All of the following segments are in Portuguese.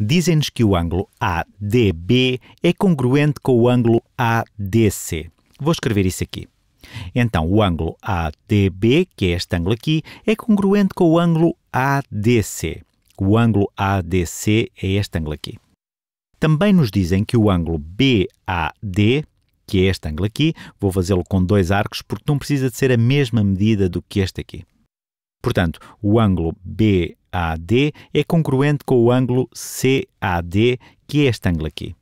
dizem-nos que o ângulo ADB é congruente com o ângulo ADC. Vou escrever isso aqui. Então, o ângulo ADB, que é este ângulo aqui, é congruente com o ângulo ADC. O ângulo ADC é este ângulo aqui. Também nos dizem que o ângulo BAD, que é este ângulo aqui, vou fazê-lo com dois arcos porque não precisa de ser a mesma medida do que este aqui. Portanto, o ângulo BAD AD é congruente com o ângulo CAD, que é este ângulo aqui.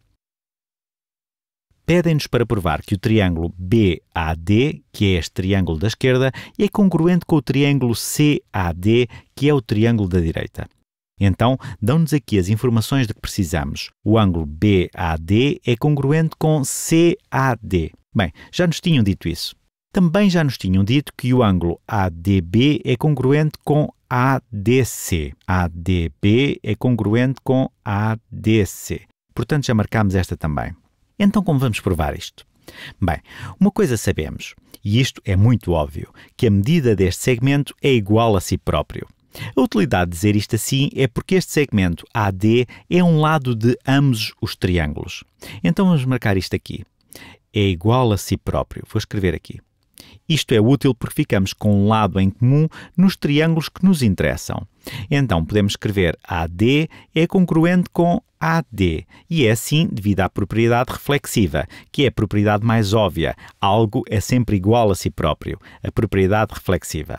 Pedem-nos para provar que o triângulo BAD, que é este triângulo da esquerda, é congruente com o triângulo CAD, que é o triângulo da direita. Então, dão-nos aqui as informações de que precisamos. O ângulo BAD é congruente com CAD. Bem, já nos tinham dito isso. Também já nos tinham dito que o ângulo ADB é congruente com ADC. ADB é congruente com ADC. Portanto, já marcámos esta também. Então, como vamos provar isto? Bem, uma coisa sabemos, e isto é muito óbvio, que a medida deste segmento é igual a si próprio. A utilidade de dizer isto assim é porque este segmento AD é um lado de ambos os triângulos. Então vamos marcar isto aqui. É igual a si próprio. Vou escrever aqui. Isto é útil porque ficamos com um lado em comum nos triângulos que nos interessam. Então podemos escrever AD é congruente com AD e é assim devido à propriedade reflexiva, que é a propriedade mais óbvia. Algo é sempre igual a si próprio, a propriedade reflexiva.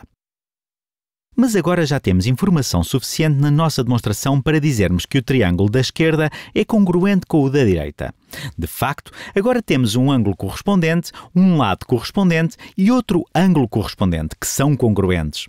Mas agora já temos informação suficiente na nossa demonstração para dizermos que o triângulo da esquerda é congruente com o da direita. De facto, agora temos um ângulo correspondente, um lado correspondente e outro ângulo correspondente, que são congruentes.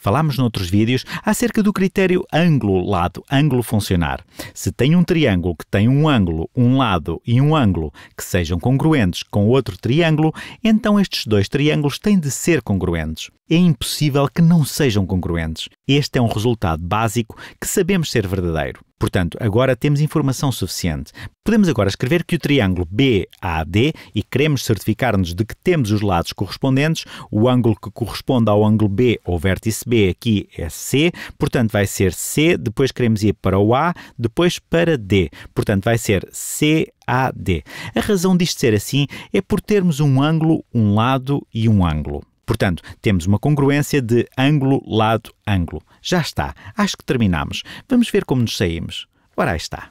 Falámos noutros vídeos acerca do critério ângulo-lado, ângulo funcionar. Se tem um triângulo que tem um ângulo, um lado e um ângulo que sejam congruentes com outro triângulo, então estes dois triângulos têm de ser congruentes é impossível que não sejam congruentes. Este é um resultado básico que sabemos ser verdadeiro. Portanto, agora temos informação suficiente. Podemos agora escrever que o triângulo BAD e queremos certificar-nos de que temos os lados correspondentes. O ângulo que corresponde ao ângulo B ou vértice B aqui é C, portanto vai ser C, depois queremos ir para o A, depois para D. Portanto, vai ser CAD. A razão disto ser assim é por termos um ângulo, um lado e um ângulo. Portanto, temos uma congruência de ângulo, lado, ângulo. Já está. Acho que terminamos. Vamos ver como nos saímos. Ora, aí está.